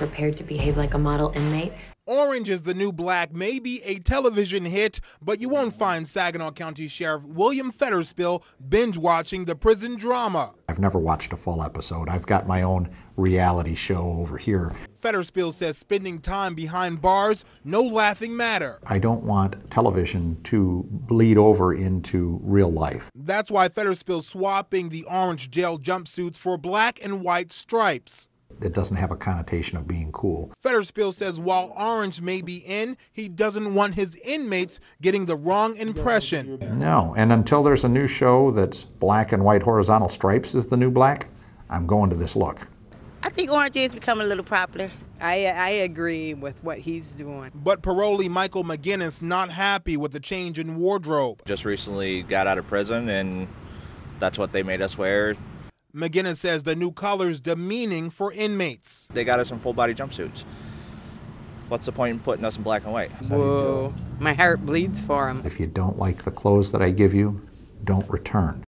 prepared to behave like a model inmate. Orange is the New Black may be a television hit, but you won't find Saginaw County Sheriff William Fetterspill binge watching the prison drama. I've never watched a full episode. I've got my own reality show over here. Fetterspill says spending time behind bars, no laughing matter. I don't want television to bleed over into real life. That's why Fetterspill swapping the orange jail jumpsuits for black and white stripes that doesn't have a connotation of being cool. Fetterspiel says while orange may be in, he doesn't want his inmates getting the wrong impression. No, and until there's a new show that's black and white horizontal stripes is the new black, I'm going to this look. I think orange is becoming a little popular. I, I agree with what he's doing. But parolee Michael McGinnis not happy with the change in wardrobe. Just recently got out of prison and that's what they made us wear McGinnis says the new color's demeaning for inmates. They got us in full body jumpsuits. What's the point in putting us in black and white? Whoa. My heart bleeds for them. If you don't like the clothes that I give you, don't return.